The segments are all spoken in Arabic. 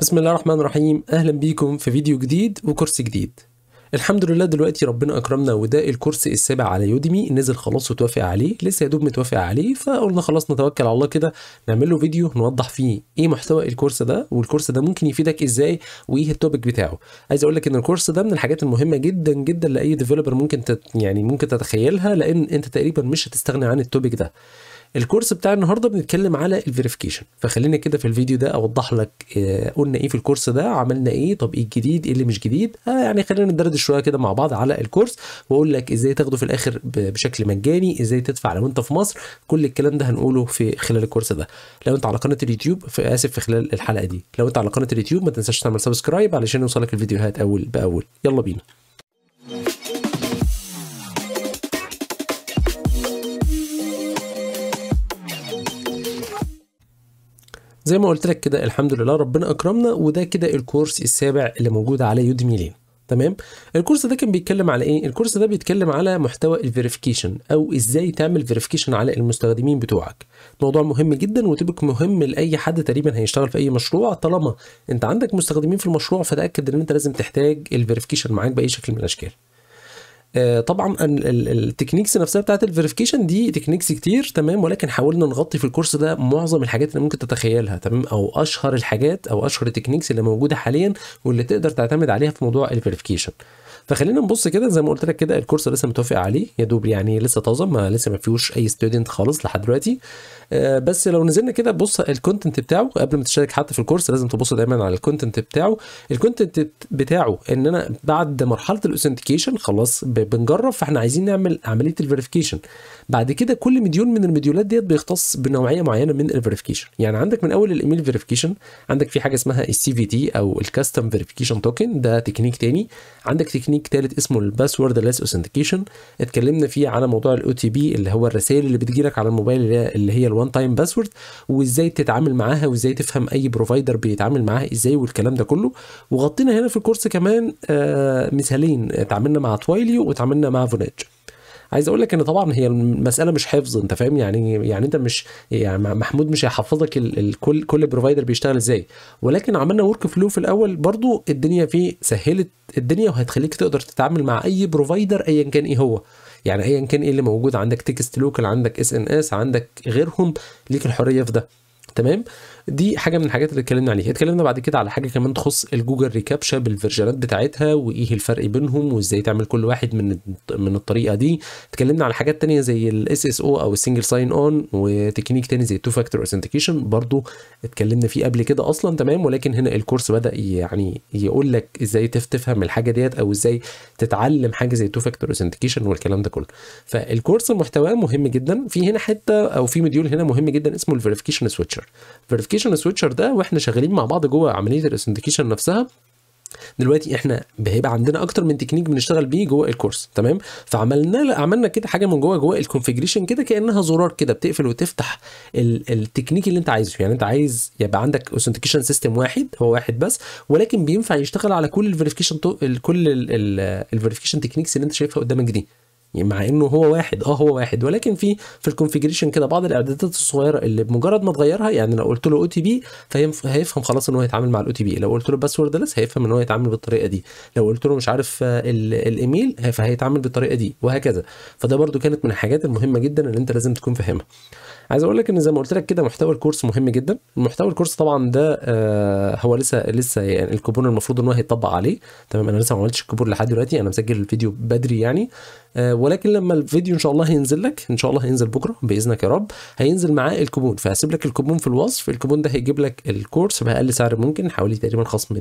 بسم الله الرحمن الرحيم اهلا بيكم في فيديو جديد وكورس جديد الحمد لله دلوقتي ربنا اكرمنا وده الكورس السابع على يوديمي نزل خلاص وتوافق عليه لسه يا دوب متوافق عليه فقلنا خلاص نتوكل على الله كده نعمل له فيديو نوضح فيه ايه محتوى الكورس ده والكورس ده ممكن يفيدك ازاي وايه التوبيك بتاعه عايز اقول لك ان الكورس ده من الحاجات المهمه جدا جدا لاي ديفلوبر ممكن تت يعني ممكن تتخيلها لان انت تقريبا مش هتستغني عن التوبيك ده الكورس بتاع النهارده بنتكلم على الفيريفيكيشن فخلينا كده في الفيديو ده اوضح لك آه، قلنا ايه في الكورس ده عملنا ايه طب ايه الجديد ايه اللي مش جديد آه يعني خلينا ندردش شويه كده مع بعض على الكورس واقول لك ازاي تاخده في الاخر بشكل مجاني ازاي تدفع لو انت في مصر كل الكلام ده هنقوله في خلال الكورس ده لو انت على قناه اليوتيوب اسف في خلال الحلقه دي لو انت على قناه اليوتيوب ما تنساش تعمل سبسكرايب علشان يوصلك الفيديوهات اول باول يلا بينا زي ما قلت لك كده الحمد لله ربنا اكرمنا وده كده الكورس السابع اللي موجود على يوديمي لين تمام الكورس ده كان بيتكلم على ايه الكورس ده بيتكلم على محتوى الفيريفيكيشن او ازاي تعمل فيريفيكيشن على المستخدمين بتوعك موضوع مهم جدا وتبقى مهم لاي حد تقريبا هيشتغل في اي مشروع طالما انت عندك مستخدمين في المشروع فتاكد ان انت لازم تحتاج الفيريفيكيشن معاك باي شكل من الاشكال آه، طبعا التكنيكس نفسها بتاعت الفيريفيكيشن دي تكنيكس كتير تمام ولكن حاولنا نغطي في الكورس ده معظم الحاجات اللي ممكن تتخيلها تمام او اشهر الحاجات او اشهر التكنيكس اللي موجوده حاليا واللي تقدر تعتمد عليها في موضوع الفيريفيكيشن فخلينا نبص كده زي ما قلت لك كده الكورس لسه متوافق عليه يا دوب يعني لسه طازه ما لسه ما فيهوش اي ستودنت خالص لحد دلوقتي آه، بس لو نزلنا كده بص الكونتنت بتاعه قبل ما تشترك حتى في الكورس لازم تبص دايما على الكونتنت بتاعه الكونتنت بتاعه ان انا بعد مرحله الاوثنتيكيشن خلاص بنجرب فاحنا عايزين نعمل عمليه الفيريفيكيشن بعد كده كل مديول من المديولات ديت بيختص بنوعيه معينه من الفيريفيكيشن يعني عندك من اول الايميل فيريفيكيشن عندك في حاجه اسمها السي في تي او الكاستم فيريفيكيشن توكن ده تكنيك تاني عندك تكنيك تكنيك تالت اسمه الباسورد ليس اوثنتيكيشن اتكلمنا فيه على موضوع الاو تي بي اللي هو الرسائل اللي بتجيلك على الموبايل اللي هي الوان تايم باسورد وازاي تتعامل معاها وازاي تفهم اي بروفايدر بيتعامل معاها ازاي والكلام ده كله وغطينا هنا في الكورس كمان آه مثالين اتعاملنا مع تويليو واتعاملنا مع فونيج عايز اقول لك ان طبعا هي المساله مش حفظ انت فاهم يعني يعني انت مش يعني محمود مش هيحفظك كل كل بروفايدر بيشتغل ازاي ولكن عملنا ورك فلو في الاول برضو الدنيا فيه سهلت الدنيا وهتخليك تقدر تتعامل مع اي بروفايدر ايا كان ايه هو يعني ايا كان ايه اللي موجود عندك تكست لوكال عندك اس ان اس عندك غيرهم ليك الحريه في ده تمام دي حاجه من الحاجات اللي اتكلمنا عليها اتكلمنا بعد كده على حاجه كمان تخص الجوجل ريكابشا بالفيرجنات بتاعتها وايه الفرق بينهم وازاي تعمل كل واحد من من الطريقه دي اتكلمنا على حاجات تانية زي الاس اس او او السنجل ساين اون وتكنيك تاني زي التو فاكتور اوثنتيكيشن برضو اتكلمنا فيه قبل كده اصلا تمام ولكن هنا الكورس بدا يعني يقول لك ازاي تفهم الحاجه ديت او ازاي تتعلم حاجه زي التو فاكتور اوثنتيكيشن والكلام ده كله فالكورس محتواه مهم جدا في هنا حته او في مديول هنا مهم جدا اسمه الفيريفيكيشن سويتش سويتشر فيريفيكيشن سويتشر ده واحنا شغالين مع بعض جوه عمليه الاثنتيكيشن نفسها دلوقتي احنا هيبقى عندنا اكتر من تكنيك بنشتغل بيه جوه الكورس تمام فعملنا عملنا كده حاجه من جوه جوه الكونفيجريشن كده كانها زرار كده بتقفل وتفتح التكنيك اللي انت عايزه يعني انت عايز يبقى عندك اوثنتيكيشن سيستم واحد هو واحد بس ولكن بينفع يشتغل على كل الفيريفيكيشن كل الفيريفيكيشن تكنيكس اللي انت شايفها قدامك دي يعني مع انه هو واحد اه هو واحد ولكن في في الكونفيجريشن كده بعض الاعدادات الصغيره اللي بمجرد ما تغيرها يعني لو قلت له او تي بي هيفهم خلاص ان هو هيتعامل مع الاو تي بي لو قلت له باسورد لس هيفهم ان هو هيتعامل بالطريقه دي لو قلت له مش عارف آه، الايميل فهيتعامل بالطريقه دي وهكذا فده برده كانت من الحاجات المهمه جدا اللي انت لازم تكون فاهمها عايز اقول لك ان زي ما قلت لك كده محتوى الكورس مهم جدا محتوى الكورس طبعا ده آه هو لسه لسه يعني الكوبون المفروض ان هو هيطبق عليه تمام انا لسه ما عملتش الكوبون لحد دلوقتي انا مسجل الفيديو بدري يعني آه ولكن لما الفيديو ان شاء الله هينزل لك ان شاء الله هينزل بكره باذنك يا رب هينزل معاه الكوبون فهسيب لك الكوبون في الوصف الكوبون ده هيجيب لك الكورس باقل سعر ممكن حوالي تقريبا خصم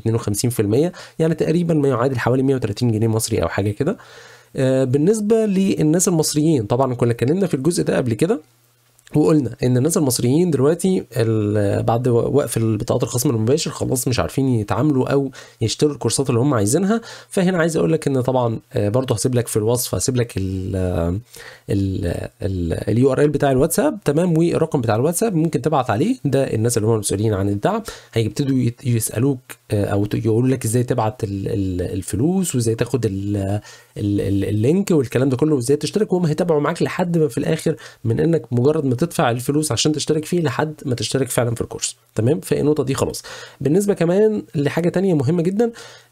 52% يعني تقريبا ما يعادل حوالي 130 جنيه مصري او حاجه كده آه، بالنسبه للناس المصريين طبعا كنا اتكلمنا في الجزء ده قبل كده وقلنا ان الناس المصريين دلوقتي بعد وقف بطاقات الخصم المباشر خلاص مش عارفين يتعاملوا او يشتروا الكورسات اللي هم عايزينها فهنا عايز اقول لك ان طبعا آه، برضه هسيب لك في الوصف هسيب لك اليو ار ال آه، بتاع الواتساب تمام والرقم بتاع الواتساب ممكن تبعت عليه ده الناس اللي هم المسؤولين عن الدعم هيبتدوا يسالوك آه، او يقول لك ازاي تبعت الفلوس وازاي تاخد اللينك والكلام ده كله وازاي تشترك وهم هيتابعوا معاك لحد ما في الاخر من انك مجرد ما تدفع الفلوس عشان تشترك فيه لحد ما تشترك فعلا في الكورس تمام النقطه دي خلاص بالنسبه كمان لحاجه تانية مهمه جدا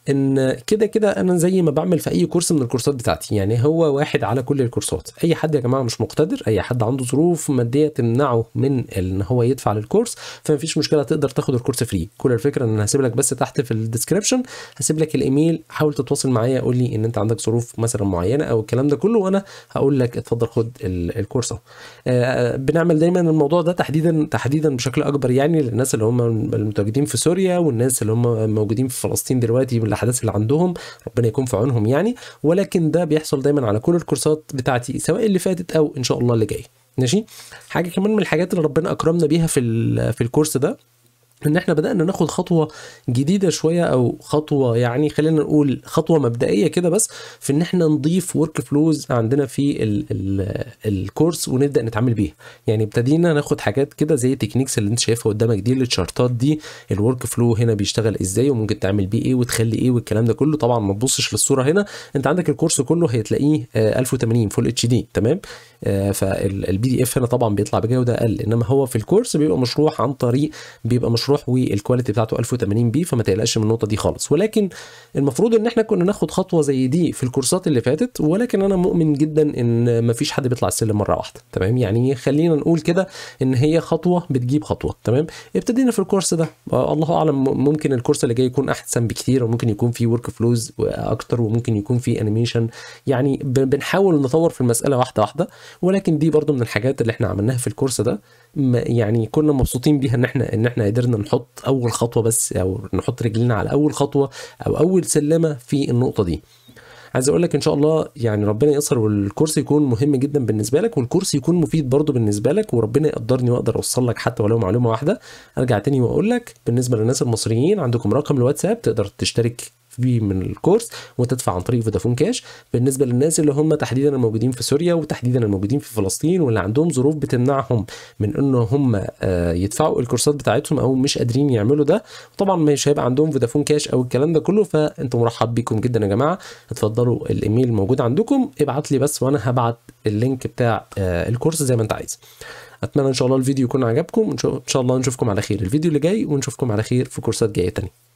ان كده كده انا زي ما بعمل في اي كورس من الكورسات بتاعتي يعني هو واحد على كل الكورسات اي حد يا جماعه مش مقتدر اي حد عنده ظروف ماديه تمنعه من ان هو يدفع للكورس فمفيش مشكله تقدر تاخد الكورس فري كل الفكره ان انا هسيب لك بس تحت تحت في الديسكربشن هسيب لك الايميل حاول تتواصل معايا قول لي ان انت عندك ظروف مثلا معينه او الكلام ده كله وانا هقول لك اتفضل خد الكورس اهو آه، بنعمل دايما الموضوع ده تحديدا تحديدا بشكل اكبر يعني للناس اللي هم المتواجدين في سوريا والناس اللي هم موجودين في فلسطين دلوقتي بالاحداث اللي عندهم ربنا يكون في عونهم يعني ولكن ده بيحصل دايما على كل الكورسات بتاعتي سواء اللي فاتت او ان شاء الله اللي جاي ماشي حاجه كمان من الحاجات اللي ربنا اكرمنا بيها في في الكورس ده ان احنا بدانا ناخد خطوه جديده شويه او خطوه يعني خلينا نقول خطوه مبدئيه كده بس في ان احنا نضيف ورك فلوز عندنا في الكورس ونبدا نتعامل بيها يعني ابتدينا ناخد حاجات كده زي التكنيكس اللي انت شايفها قدامك دي التشارتات دي الورك فلو هنا بيشتغل ازاي وممكن تعمل بيه ايه وتخلي ايه والكلام ده كله طبعا ما تبصش للصوره هنا انت عندك الكورس كله هتلاقيه 1080 فول اتش دي تمام آه، فالبي دي اف هنا طبعا بيطلع بجوده اقل انما هو في الكورس بيبقى مشروح عن طريق بيبقى مشروح مشروح والكواليتي بتاعته 1080 بي فما تقلقش من النقطه دي خالص ولكن المفروض ان احنا كنا ناخد خطوه زي دي في الكورسات اللي فاتت ولكن انا مؤمن جدا ان مفيش حد بيطلع السلم مره واحده تمام يعني خلينا نقول كده ان هي خطوه بتجيب خطوه تمام ابتدينا في الكورس ده آه، الله اعلم ممكن الكورس اللي جاي يكون احسن بكتير وممكن يكون فيه ورك فلوز اكتر وممكن يكون فيه انيميشن يعني بنحاول نطور في المساله واحده واحده ولكن دي برضو من الحاجات اللي احنا عملناها في الكورس ده يعني كنا مبسوطين بيها ان احنا ان احنا قدرنا نحط اول خطوه بس او نحط رجلينا على اول خطوه او اول سلمه في النقطه دي عايز اقول لك ان شاء الله يعني ربنا ييسر والكورس يكون مهم جدا بالنسبه لك والكورس يكون مفيد برضه بالنسبه لك وربنا يقدرني واقدر اوصل لك حتى ولو معلومه واحده ارجع تاني واقول لك بالنسبه للناس المصريين عندكم رقم الواتساب تقدر تشترك بيه من الكورس وتدفع عن طريق فودافون كاش بالنسبه للناس اللي هم تحديدا الموجودين في سوريا وتحديدا الموجودين في فلسطين واللي عندهم ظروف بتمنعهم من ان هم آه، يدفعوا الكورسات بتاعتهم او مش قادرين يعملوا ده طبعا مش هيبقى عندهم فودافون كاش او الكلام ده كله فانتم مرحب بيكم جدا يا جماعه اتفضلوا الايميل موجود عندكم ابعت لي بس وانا هبعت اللينك بتاع آه، الكورس زي ما انت عايز اتمنى ان شاء الله الفيديو يكون عجبكم ان شاء الله نشوفكم على خير الفيديو اللي جاي ونشوفكم على خير في كورسات جايه تانية